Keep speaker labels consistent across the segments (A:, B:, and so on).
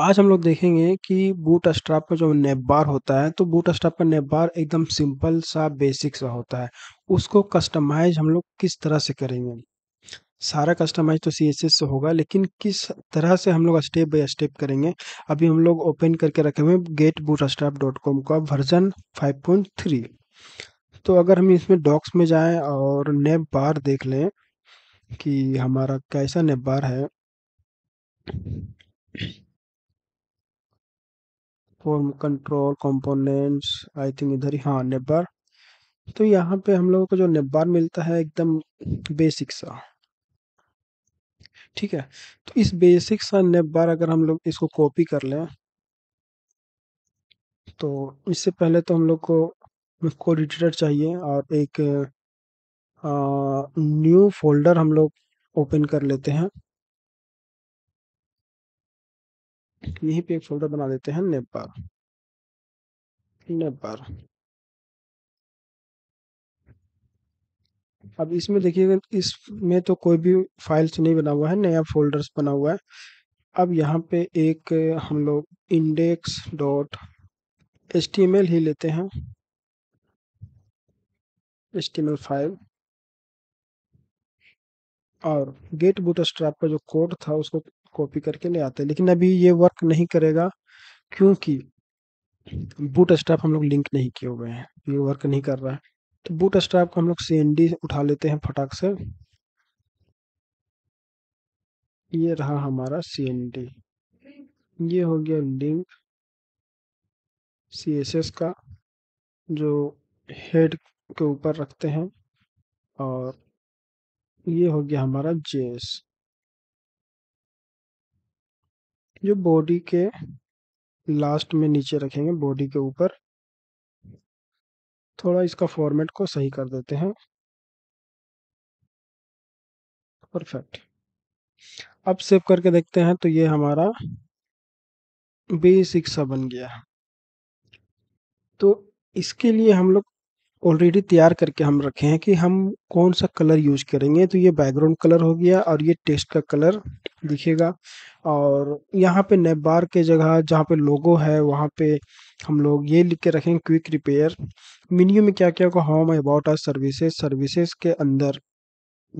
A: आज हम लोग देखेंगे कि बूट स्ट्रैप का जो नेप बार होता है तो बूट स्ट्रैप का नेप बार एकदम सिंपल सा बेसिक सा होता है उसको कस्टमाइज हम लोग किस तरह से करेंगे सारा कस्टमाइज तो सी से होगा लेकिन किस तरह से हम लोग स्टेप बाय स्टेप करेंगे अभी हम लोग ओपन करके रखे हुए get bootstrap dot com का वर्जन फाइव पॉइंट थ्री तो अगर हम इसमें डॉक्स में जाएं और नेप बार देख लें कि हमारा कैसा नेप बार है कंट्रोल कंपोनेंट्स आई थिंक इधर ही हाँ नेबर तो यहाँ पे हम लोगों को जो नेबर मिलता है एकदम बेसिक सा ठीक है तो इस बेसिक सा नेबार अगर हम लोग इसको कॉपी कर लें तो इससे पहले तो हम लोग को कोड एडिटर चाहिए और एक न्यू फोल्डर हम लोग ओपन कर लेते हैं यहीं पे एक फोल्डर बना देते हैं नेपर नेपर अब इसमें देखिएगा इसमें तो कोई भी फाइल्स नहीं बना हुआ है नया फोल्डर्स बना हुआ है अब यहाँ पे एक हम लोग इंडेक्स डॉट एल ही लेते हैं एस एल फाइल और गेट बूट स्ट्रैप का जो कोड था उसको कॉपी करके ले आते हैं लेकिन अभी ये वर्क नहीं करेगा क्योंकि बूट स्ट्रैप हम लोग लिंक नहीं किए हुए हैं ये वर्क नहीं कर रहा है तो बूट स्ट्रैप को हम लोग सी उठा लेते हैं फटाक से ये रहा हमारा सी ये हो गया लिंक सी का जो हेड के ऊपर रखते हैं और ये हो गया हमारा जे एस जो बॉडी के लास्ट में नीचे रखेंगे बॉडी के ऊपर थोड़ा इसका फॉर्मेट को सही कर देते हैं परफेक्ट अब सेव करके देखते हैं तो ये हमारा बेसिक सा बन गया तो इसके लिए हम लोग ऑलरेडी तैयार करके हम रखे हैं कि हम कौन सा कलर यूज करेंगे तो ये बैकग्राउंड कलर हो गया और ये टेस्ट का कलर दिखेगा और यहाँ पे नेबार के जगह जहाँ पे लोगो है वहाँ पे हम लोग ये लिख के रखेंगे क्विक रिपेयर मेन्यू में क्या क्या होगा home about our services services के अंदर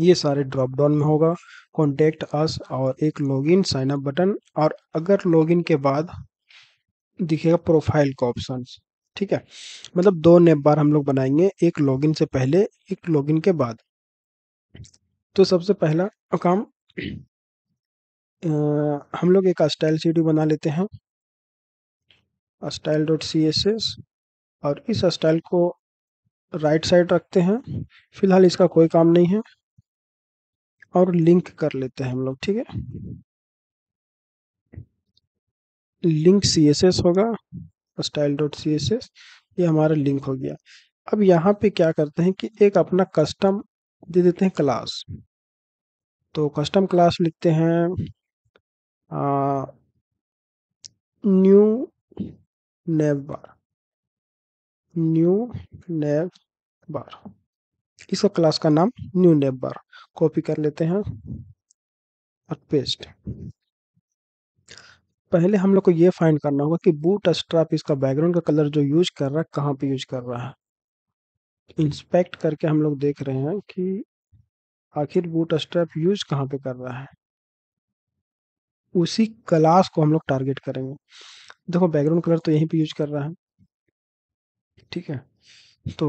A: ये सारे ड्रॉप डाउन में होगा कॉन्टेक्ट अस और एक लॉगिन साइन अप बटन और अगर इन के बाद दिखेगा प्रोफाइल का ऑप्शन ठीक है मतलब दो नेप बार हम लोग बनाएंगे एक लॉगिन से पहले एक लॉगिन के बाद तो सबसे पहला काम हम लोग एक स्टाइल सी बना लेते हैं style dot C S S और इस स्टाइल को राइट साइड रखते हैं फिलहाल इसका कोई काम नहीं है और लिंक कर लेते हैं हम लोग ठीक है लिंक सी एस एस होगा style dot C S S ये हमारा लिंक हो गया अब यहाँ पे क्या करते हैं कि एक अपना कस्टम दे देते हैं क्लास तो कस्टम क्लास लिखते हैं आ, न्यू नेव बार न्यू नेव बार इस क्लास का नाम न्यू नेव बार कॉपी कर लेते हैं और पेस्ट पहले हम लोग को ये फाइंड करना होगा कि बूट स्ट्रैप इसका बैकग्राउंड का कलर जो यूज कर रहा है कहाँ पे यूज कर रहा है इंस्पेक्ट करके हम लोग देख रहे हैं कि आखिर बूट स्ट्रैप यूज कहाँ पे कर रहा है उसी क्लास को हम लोग टारगेट करेंगे देखो बैकग्राउंड कलर तो यहीं पे यूज कर रहा है ठीक है तो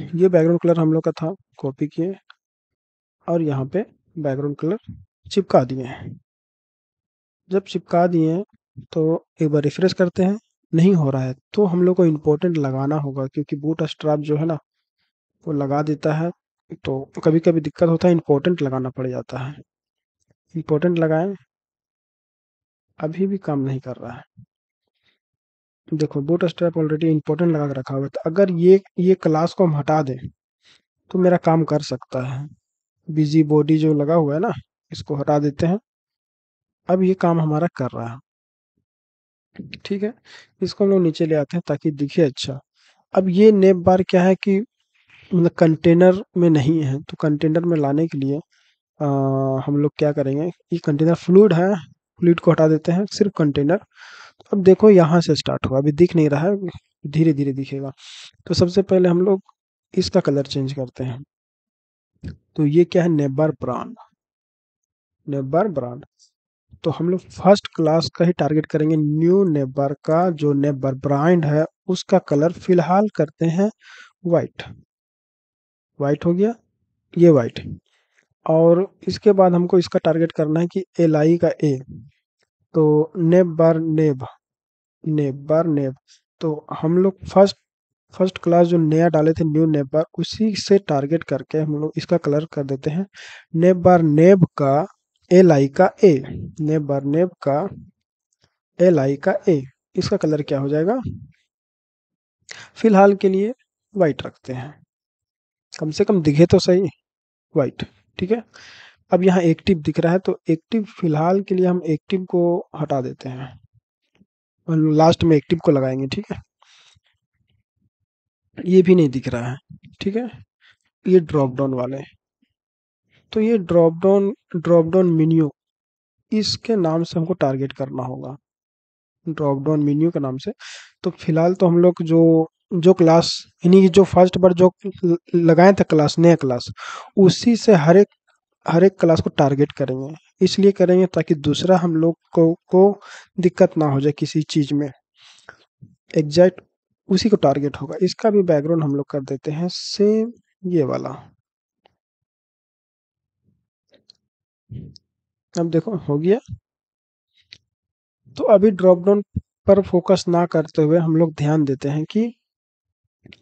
A: ये बैकग्राउंड कलर हम लोग का था कॉपी किए और यहाँ पे बैकग्राउंड कलर चिपका दिए हैं जब चिपका दिए तो एक बार रिफ्रेश करते हैं नहीं हो रहा है तो हम लोग को इम्पोर्टेंट लगाना होगा क्योंकि बूट स्ट्रैप जो है ना वो लगा देता है तो कभी कभी दिक्कत होता है इम्पोर्टेंट लगाना पड़ जाता है इम्पोर्टेंट लगाए अभी भी काम नहीं कर रहा है देखो बूट स्ट्रैप ऑलरेडी इम्पोर्टेंट लगा रखा हुआ है तो अगर ये ये क्लास को हम हटा दें तो मेरा काम कर सकता है बिजी बॉडी जो लगा हुआ है ना इसको हटा देते हैं अब ये काम हमारा कर रहा है ठीक है? इसको हम लोग नीचे ले आते हैं ताकि दिखे अच्छा। अब ये नेप बार क्या है कि मतलब कंटेनर में नहीं है, तो कंटेनर में लाने के लिए आ, हम लोग क्या करेंगे ये कंटेनर फ्लूड है, फ्लूड को हटा देते हैं, सिर्फ कंटेनर। तो अब देखो यहाँ से स्टार्ट हुआ, अभी दिख नहीं रहा है, धीरे-धीरे दिखेगा। तो सबसे पहले हम लोग इसका कलर चेंज करते हैं। तो ये क्या है नेबर ब्रांड नेबर ब्रांड। तो हम लोग फर्स्ट क्लास का ही टारगेट करेंगे न्यू नेबर का जो नेबर ब्रांड है उसका कलर फिलहाल करते हैं वाइट वाइट हो गया ये वाइट और इसके बाद हमको इसका टारगेट करना है कि एल आई का ए तो नेबर नेब नेबर नेब तो हम लोग फर्स्ट फर्स्ट क्लास जो नया डाले थे न्यू नेबर उसी से टारगेट करके हम लोग इसका कलर कर देते हैं नेबर नेब का ए लाई का ए नेबर नेब का ए आई का ए इसका कलर क्या हो जाएगा फिलहाल के लिए वाइट रखते हैं कम से कम दिखे तो सही वाइट ठीक है अब यहाँ एक्टिव दिख रहा है तो एक्टिव फिलहाल के लिए हम एक्टिव को हटा देते हैं लास्ट में एक्टिव को लगाएंगे ठीक है ये भी नहीं दिख रहा है ठीक है ये ड्रॉप डाउन वाले तो ये drop down drop down menu इसके नाम से हमको टारगेट करना होगा ड्रॉप डाउन मीन्यू के नाम से तो फिलहाल तो हम लोग जो जो क्लास यानी जो फर्स्ट बार जो लगाए थे क्लास नया क्लास उसी से हर एक हर एक क्लास को टारगेट करेंगे इसलिए करेंगे ताकि दूसरा हम लोग को को दिक्कत ना हो जाए किसी चीज़ में एग्जैक्ट उसी को टारगेट होगा इसका भी बैकग्राउंड हम लोग कर देते हैं सेम ये वाला अब देखो हो गया तो अभी ड्रॉप डाउन पर फोकस ना करते हुए हम लोग ध्यान देते हैं कि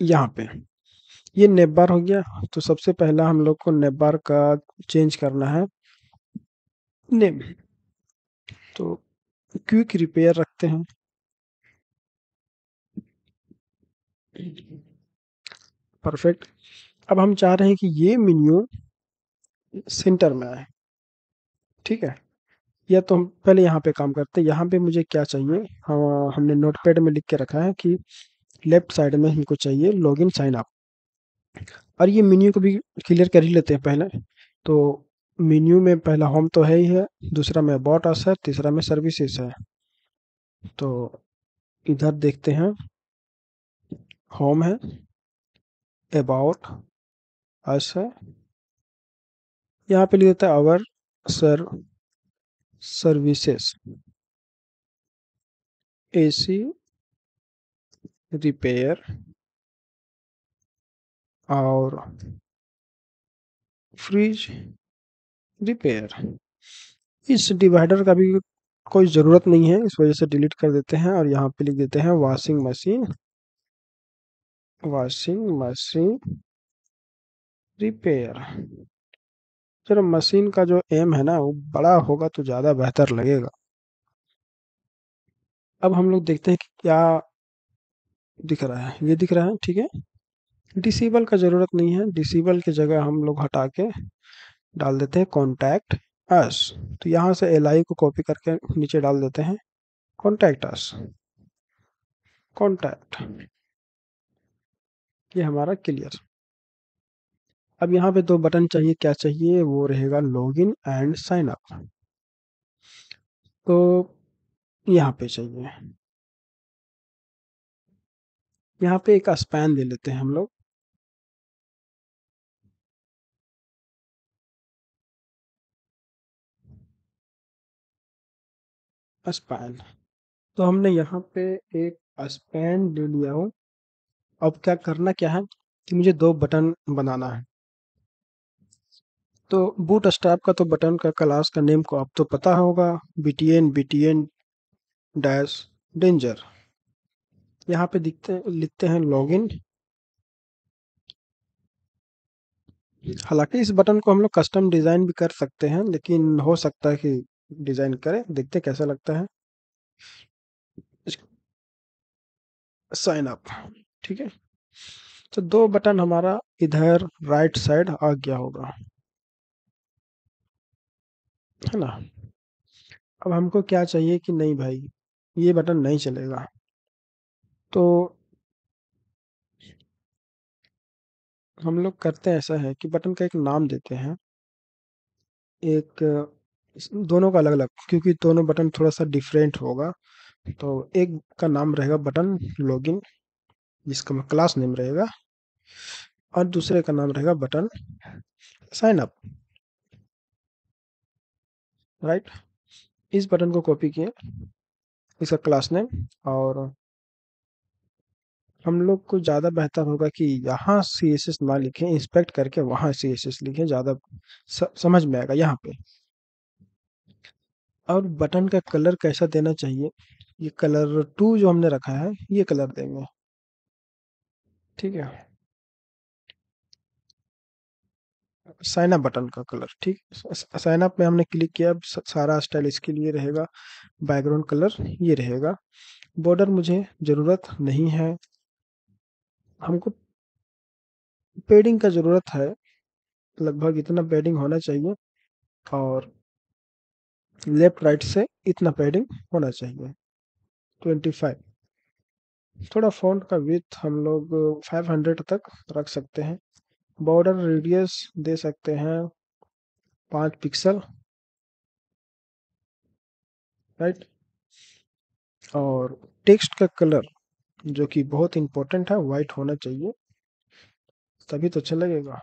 A: यहाँ पे ये नेब हो गया तो सबसे पहला हम लोग को नेब का चेंज करना है नेम तो क्विक रिपेयर रखते हैं परफेक्ट अब हम चाह रहे हैं कि ये मेन्यू सेंटर में आए ठीक है या तो हम पहले यहाँ पे काम करते हैं यहाँ पे मुझे क्या चाहिए हाँ हमने नोटपैड में लिख के रखा है कि लेफ्ट साइड में हमको चाहिए लॉगिन साइन अप और ये मेन्यू को भी क्लियर कर ही लेते हैं पहले तो मेन्यू में पहला होम तो है ही है दूसरा में बॉट अस है तीसरा में सर्विसेज है तो इधर देखते हैं होम है अबाउट अस है यहाँ पे लिख देता है our sir services AC repair और फ्रिज रिपेयर इस डिवाइडर का भी कोई ज़रूरत नहीं है इस वजह से डिलीट कर देते हैं और यहाँ पे लिख देते हैं washing machine washing machine repair चलो मशीन का जो एम है ना वो बड़ा होगा तो ज़्यादा बेहतर लगेगा अब हम लोग देखते हैं कि क्या दिख रहा है ये दिख रहा है ठीक है डिसीबल का ज़रूरत नहीं है डिसेबल की जगह हम लोग हटा के डाल देते हैं कॉन्टैक्ट अस तो यहाँ से एल को कॉपी करके नीचे डाल देते हैं कॉन्टैक्ट अस कॉन्टैक्ट ये हमारा क्लियर अब यहाँ पे दो बटन चाहिए क्या चाहिए वो रहेगा लॉगिन एंड साइन अप तो यहाँ पे चाहिए यहाँ पे एक स्पैन दे लेते हैं हम लोग स्पैन तो हमने यहाँ पे एक स्पैन ले लिया हो अब क्या करना क्या है कि मुझे दो बटन बनाना है तो बूट स्टाफ का तो बटन का क्लास का नेम को आप तो पता होगा B T N B T N dash danger यहाँ पे दिखते लिखते हैं लॉगिन हालांकि इस बटन को हम लोग कस्टम डिज़ाइन भी कर सकते हैं लेकिन हो सकता है कि डिज़ाइन करें देखते कैसा लगता है साइन अप ठीक है तो दो बटन हमारा इधर राइट साइड आ गया होगा है ना? अब हमको क्या चाहिए कि नहीं भाई, ये बटन नहीं चलेगा। तो हम लोग करते ऐसा है कि बटन का एक नाम देते हैं। एक दोनों का अलग-अलग क्योंकि दोनों बटन थोड़ा-सा डिफरेंट होगा। तो एक का नाम रहेगा बटन लॉगिन जिसका मैं क्लास नेम रहेगा और दूसरे का नाम रहेगा बटन साइन अप। राइट इस बटन को कॉपी किए इसका क्लास नेम और हम लोग को ज़्यादा बेहतर होगा कि यहाँ सी एस एस ना लिखें इंस्पेक्ट करके वहाँ सी एस एस लिखें ज़्यादा समझ में आएगा यहाँ पे और बटन का कलर कैसा देना चाहिए ये कलर टू जो हमने रखा है ये कलर देंगे ठीक है साइन अप बटन का कलर ठीक साइन अप में हमने क्लिक किया सारा स्टाइल इसके लिए रहेगा बैकग्राउंड कलर ये रहेगा बॉर्डर मुझे ज़रूरत नहीं है हमको पेडिंग का ज़रूरत है लगभग इतना पेडिंग होना चाहिए और लेफ्ट राइट से इतना पेडिंग होना चाहिए ट्वेंटी फाइव थोड़ा फ़ॉन्ट का विथ हम लोग 500 तक रख सकते हैं बॉर्डर रेडियस दे सकते हैं पांच पिक्सल राइट और टेक्स्ट का कलर जो कि बहुत इंपॉर्टेंट है वाइट होना चाहिए तभी तो अच्छा लगेगा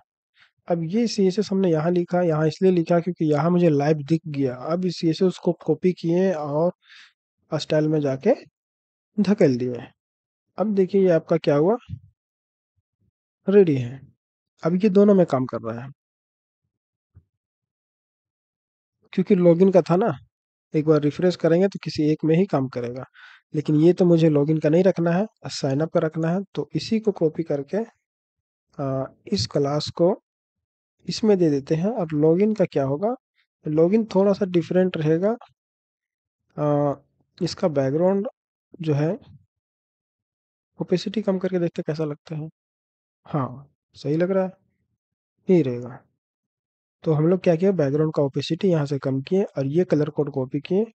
A: अब ये सी एस एस हमने यहाँ लिखा यहाँ इसलिए लिखा क्योंकि यहाँ मुझे लाइव दिख गया अब इस सी एस एस को कॉपी किए और स्टाइल में जाके धकेल दिए अब देखिए ये आपका क्या हुआ रेडी है अब ये दोनों में काम कर रहा है। क्योंकि लॉगिन का था ना, एक बार रिफ्रेश करेंगे तो किसी एक में ही काम करेगा। लेकिन ये तो मुझे लॉगिन का नहीं रखना है, साइन अप का रखना है तो इसी को कॉपी करके आ, इस क्लास को इसमें दे देते हैं। अब लॉगिन का क्या होगा? लॉगिन थोड़ा-सा डिफरेंट रहेगा। इसका बैकग्राउंड जो है ओपेसिटी कम करके देखते कैसा लगता है। हाँ। सही लग रहा है नहीं रहेगा तो हम लोग क्या किए बैकग्राउंड का ओपेसिटी यहाँ से कम किए और ये कलर कोड कॉपी किए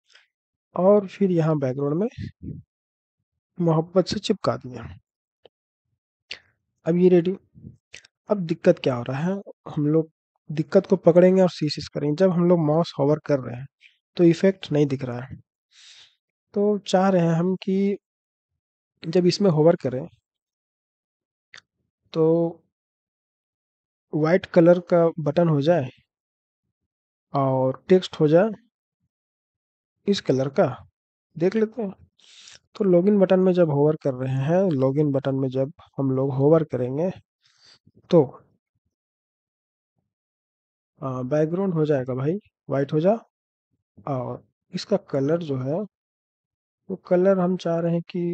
A: और फिर यहाँ बैकग्राउंड में मोहब्बत से चिपका दिए अब ये रेडी अब दिक्कत क्या हो रहा है हम लोग दिक्कत को पकड़ेंगे और सीस करेंगे जब हम लोग माउस होवर कर रहे हैं तो इफेक्ट नहीं दिख रहा है तो चाह रहे हैं हम कि जब इसमें होवर करें तो वाइट कलर का बटन हो जाए और टेक्स्ट हो जाए इस कलर का देख लेते हैं तो लॉगिन बटन में जब होवर कर रहे हैं लॉगिन बटन में जब हम लोग होवर करेंगे तो बैकग्राउंड हो जाएगा भाई वाइट हो जा और इसका कलर जो है वो कलर हम चाह रहे हैं कि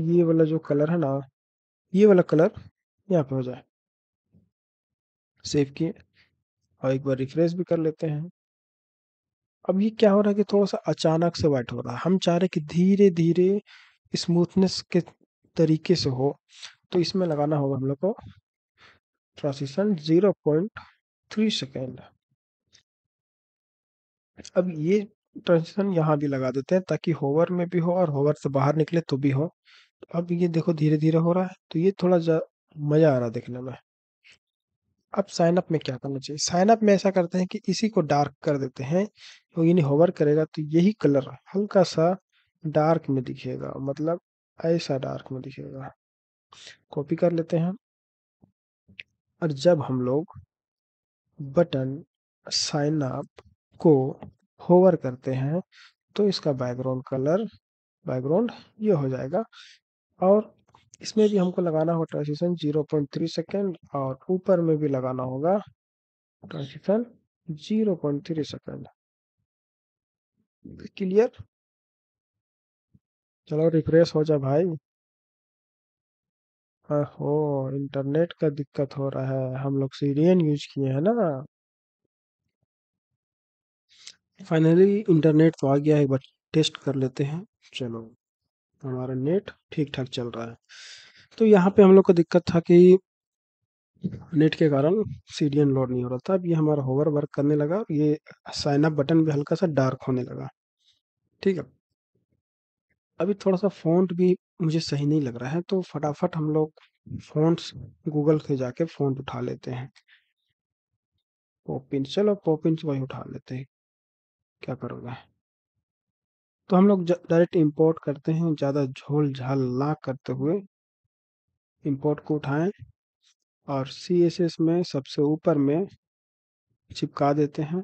A: ये वाला जो कलर है ना ये वाला कलर यहाँ पे हो जाए सेव किए और एक बार रिफ्रेश भी कर लेते हैं अब ये क्या हो रहा है कि थोड़ा सा अचानक से वाइट हो रहा है हम चाह रहे कि धीरे धीरे स्मूथनेस के तरीके से हो तो इसमें लगाना होगा हम लोग को transition zero point three second अब ये ट्रांसिशन यहाँ भी लगा देते हैं ताकि होवर में भी हो और होवर से बाहर निकले तो भी हो तो अब ये देखो धीरे धीरे हो रहा है तो ये थोड़ा मज़ा आ रहा है देखने में अब साइन अप में क्या करना चाहिए साइन अप में ऐसा करते हैं कि इसी को डार्क कर देते हैं तो यानी होवर करेगा तो यही कलर हल्का सा डार्क में दिखेगा मतलब ऐसा डार्क में दिखेगा कॉपी कर लेते हैं और जब हम लोग बटन साइन अप को होवर करते हैं तो इसका बैकग्राउंड कलर बैकग्राउंड ये हो जाएगा और इसमें भी हमको लगाना होगा ट्रांसिशन 0.3 सेकेंड और ऊपर में भी लगाना होगा ट्रांसिशन 0.3 सेकेंड क्लियर चलो रिफ्रेश हो जा भाई हो इंटरनेट का दिक्कत हो रहा है हम लोग सीरियन यूज किए हैं ना फाइनली इंटरनेट तो आ गया है बार टेस्ट कर लेते हैं चलो हमारा नेट ठीक ठाक चल रहा है तो यहाँ पे हम लोग को दिक्कत था कि नेट के कारण सी लोड नहीं हो रहा था अब ये हमारा होवर वर्क करने लगा और ये साइन अप बटन भी हल्का सा डार्क होने लगा ठीक है अभी थोड़ा सा फ़ॉन्ट भी मुझे सही नहीं लग रहा है तो फटाफट हम लोग फ़ॉन्ट्स गूगल से जाके फ़ॉन्ट उठा लेते हैं पोपिन चलो पोपिन वही उठा लेते हैं क्या करोगे तो हम लोग डायरेक्ट इंपोर्ट करते हैं ज़्यादा झोल झाल ना करते हुए इंपोर्ट को उठाएं और सी में सबसे ऊपर में चिपका देते हैं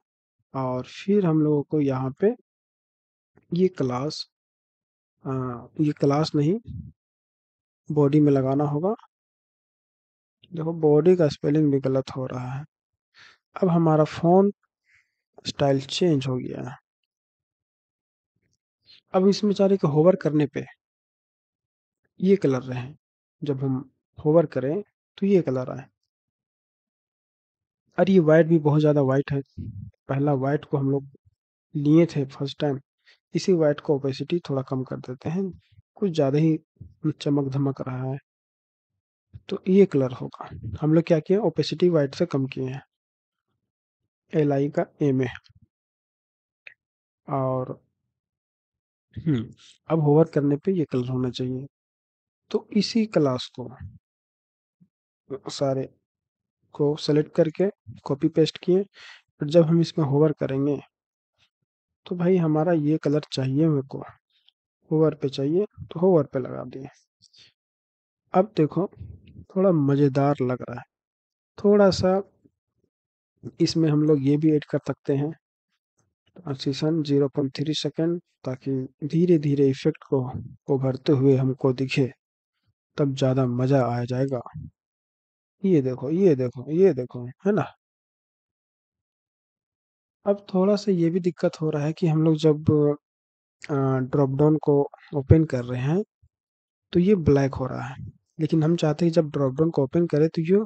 A: और फिर हम लोगों को यहाँ पे ये क्लास आ, ये क्लास नहीं बॉडी में लगाना होगा देखो बॉडी का स्पेलिंग भी गलत हो रहा है अब हमारा फ़ोन स्टाइल चेंज हो गया है अब इसमें चाह रहे कि होवर करने पे ये कलर रहे जब हम होवर करें तो ये कलर आए और ये वाइट भी बहुत ज़्यादा वाइट है पहला वाइट को हम लोग लिए थे फर्स्ट टाइम इसी वाइट को ओपेसिटी थोड़ा कम कर देते हैं कुछ ज़्यादा ही चमक धमक रहा है तो ये कलर होगा हम लोग क्या किए ओपेसिटी वाइट से कम किए हैं एल आई का एम ए और अब होवर करने पे ये कलर होना चाहिए। तो इसी क्लास को सारे को सेलेक्ट करके कॉपी पेस्ट किए, फिर जब हम इसमें होवर करेंगे तो भाई हमारा ये कलर चाहिए मेरे को, होवर पे चाहिए तो होवर पे लगा दिए। अब देखो थोड़ा मज़ेदार लग रहा है, थोड़ा-सा इसमें हम लोग ये भी ऐड कर सकते हैं जीरो पॉइंट थ्री सेकेंड ताकि धीरे धीरे इफेक्ट को उभरते हुए हमको दिखे तब ज़्यादा मज़ा आ जाएगा ये देखो ये देखो ये देखो है ना अब थोड़ा सा ये भी दिक्कत हो रहा है कि हम लोग जब ड्रॉप डाउन को ओपन कर रहे हैं तो ये ब्लैक हो रहा है लेकिन हम चाहते हैं जब ड्रॉप डाउन को ओपन करें तो ये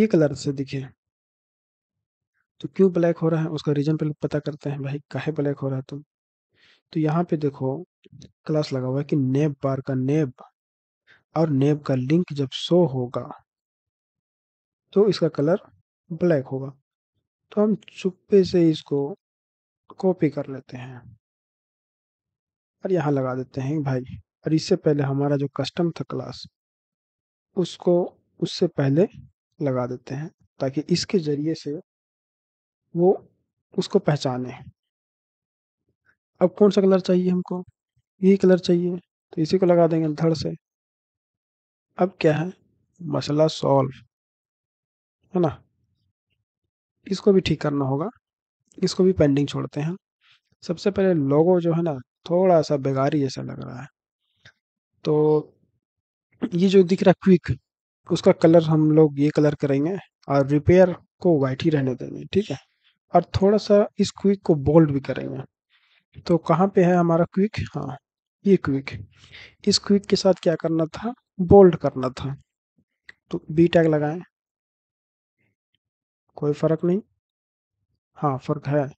A: ये कलर से दिखे तो क्यों ब्लैक हो रहा है उसका रीजन पहले पता करते हैं भाई काहे ब्लैक हो रहा है तुम तो यहाँ पे देखो क्लास लगा हुआ है कि नेब बार का नेब और नेब का लिंक जब शो होगा तो इसका कलर ब्लैक होगा तो हम चुप्पे से इसको कॉपी कर लेते हैं और यहाँ लगा देते हैं भाई और इससे पहले हमारा जो कस्टम था क्लास उसको उससे पहले लगा देते हैं ताकि इसके ज़रिए से वो उसको पहचाने अब कौन सा कलर चाहिए हमको यही कलर चाहिए तो इसी को लगा देंगे धड़ से अब क्या है मसला सॉल्व है ना इसको भी ठीक करना होगा इसको भी पेंडिंग छोड़ते हैं सबसे पहले लोगो जो है ना थोड़ा सा बेगारी जैसा लग रहा है तो ये जो दिख रहा है क्विक उसका कलर हम लोग ये कलर करेंगे और रिपेयर को वाइट ही रहने देंगे ठीक है और थोड़ा सा इस क्विक को बोल्ड भी करेंगे तो कहाँ पे है हमारा क्विक हाँ ये क्विक इस क्विक के साथ क्या करना था बोल्ड करना था तो बी टैग लगाएं कोई फर्क नहीं हाँ फर्क है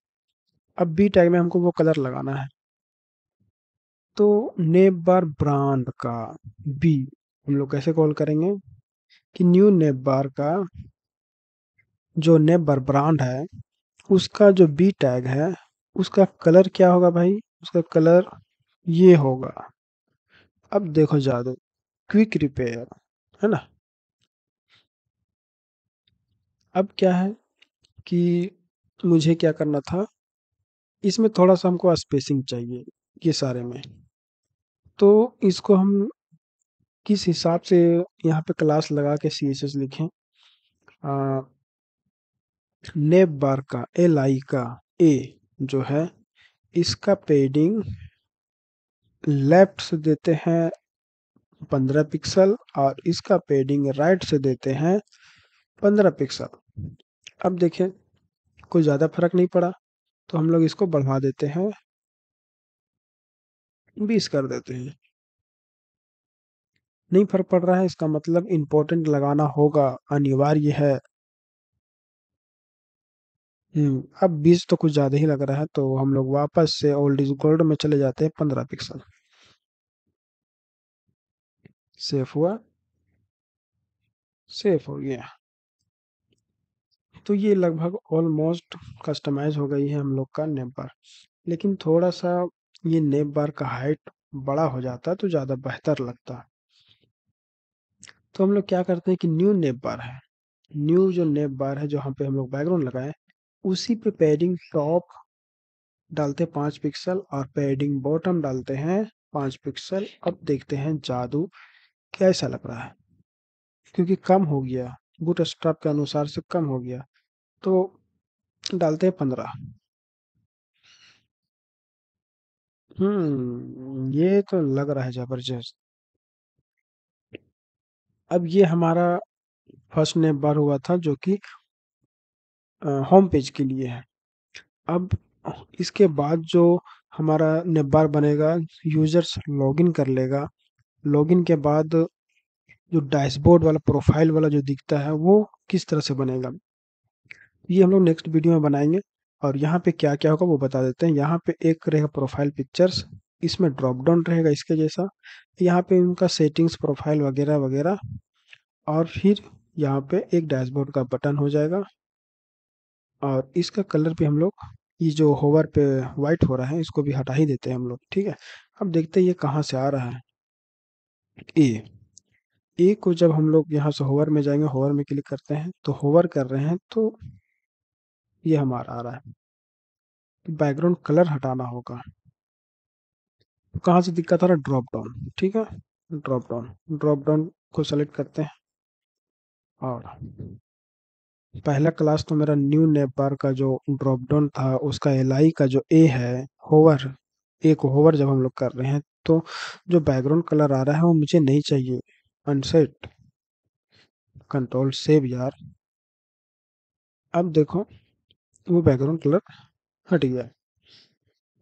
A: अब बी टैग में हमको वो कलर लगाना है तो नेबर ब्रांड का बी हम लोग कैसे कॉल करेंगे कि न्यू नेबर का जो नेबर ब्रांड है उसका जो बी टैग है उसका कलर क्या होगा भाई उसका कलर ये होगा अब देखो जादू क्विक रिपेयर है ना अब क्या है कि मुझे क्या करना था इसमें थोड़ा सा हमको स्पेसिंग चाहिए ये सारे में तो इसको हम किस हिसाब से यहाँ पे क्लास लगा के सी एस एस लिखें आ, नेब बार का एल आई का ए जो है इसका पेडिंग लेफ्ट से देते हैं पंद्रह पिक्सल और इसका पेडिंग राइट से देते हैं पंद्रह पिक्सल अब देखें कोई ज़्यादा फर्क नहीं पड़ा तो हम लोग इसको बढ़वा देते हैं बीस कर देते हैं नहीं फर्क पड़ रहा है इसका मतलब इम्पोर्टेंट लगाना होगा अनिवार्य है हम्म, अब बीस तो कुछ ज़्यादा ही लग रहा है तो हम लोग वापस से ओल्ड इज गोल्ड में चले जाते हैं पंद्रह पिक्सल सेफ हुआ सेफ हो गया तो ये लगभग ऑलमोस्ट कस्टमाइज हो गई है हम लोग का नेब बार लेकिन थोड़ा सा ये नेब बार का हाइट बड़ा हो जाता तो ज़्यादा बेहतर लगता तो हम लोग क्या करते हैं कि न्यू नेब बार है न्यू जो नेब बार है जो हम पे हम लोग बैकग्राउंड लगाए उसी पे पैडिंग टॉप डालते पांच पिक्सल और पैडिंग बॉटम डालते हैं पांच पिक्सल अब देखते हैं जादू कैसा लग रहा है क्योंकि कम हो गया बूट स्ट्राप के अनुसार से कम हो गया तो डालते हैं पंद्रह हम्म ये तो लग रहा है जबरदस्त अब ये हमारा फर्स्ट नेम बार हुआ था जो कि होम पेज के लिए है अब इसके बाद जो हमारा नेबार बनेगा यूजर्स लॉगिन कर लेगा लॉगिन के बाद जो डैशबोर्ड वाला प्रोफाइल वाला जो दिखता है वो किस तरह से बनेगा ये हम लोग नेक्स्ट वीडियो में बनाएंगे और यहाँ पे क्या क्या होगा वो बता देते हैं यहाँ पे एक रहेगा प्रोफाइल पिक्चर्स इसमें ड्रॉप डाउन रहेगा इसके जैसा यहाँ पे उनका सेटिंग्स प्रोफाइल वगैरह वगैरह और फिर यहाँ पे एक डैशबोर्ड का बटन हो जाएगा और इसका कलर भी हम लोग ये जो होवर पे वाइट हो रहा है इसको भी हटा ही देते हैं हम लोग ठीक है अब देखते हैं ये कहाँ से आ रहा है ए ए को जब हम लोग यहाँ से होवर में जाएंगे होवर में क्लिक करते हैं तो होवर कर रहे हैं तो ये हमारा आ रहा है बैकग्राउंड कलर हटाना होगा तो कहाँ से दिक्कत आ रहा है ड्रॉप डाउन ठीक है ड्रॉप डाउन ड्रॉप डाउन को सेलेक्ट करते हैं और पहला क्लास तो मेरा न्यू नेबर का जो ड्रॉप डाउन था उसका एल का जो ए है होवर एक होवर जब हम लोग कर रहे हैं तो जो बैकग्राउंड कलर आ रहा है वो मुझे नहीं चाहिए अनसेट कंट्रोल सेव यार अब देखो वो बैकग्राउंड कलर हट गया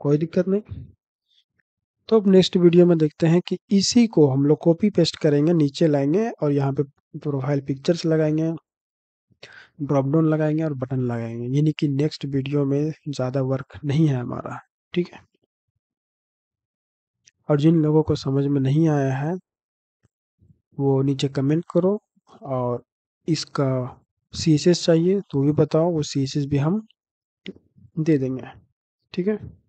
A: कोई दिक्कत नहीं तो अब नेक्स्ट वीडियो में देखते हैं कि इसी को हम लोग कॉपी पेस्ट करेंगे नीचे लाएंगे और यहाँ पे प्रोफाइल पिक्चर्स लगाएंगे ड्रॉपडाउन लगाएंगे और बटन लगाएंगे यानी कि नेक्स्ट वीडियो में ज़्यादा वर्क नहीं है हमारा ठीक है और जिन लोगों को समझ में नहीं आया है वो नीचे कमेंट करो और इसका सी चाहिए तो भी बताओ वो सी भी हम दे देंगे ठीक है